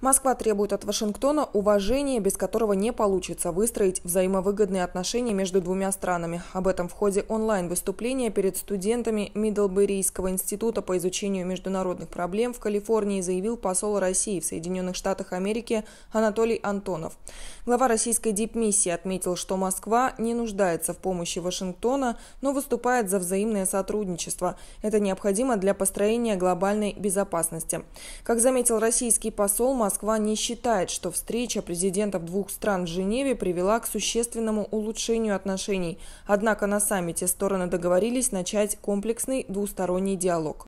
Москва требует от Вашингтона уважения, без которого не получится выстроить взаимовыгодные отношения между двумя странами. Об этом в ходе онлайн-выступления перед студентами Миддлберийского института по изучению международных проблем в Калифорнии заявил посол России в Соединенных Штатах Америки Анатолий Антонов. Глава российской дипмиссии отметил, что Москва не нуждается в помощи Вашингтона, но выступает за взаимное сотрудничество. Это необходимо для построения глобальной безопасности. Как заметил российский посол, Москва Москва не считает, что встреча президентов двух стран в Женеве привела к существенному улучшению отношений. Однако на саммите стороны договорились начать комплексный двусторонний диалог.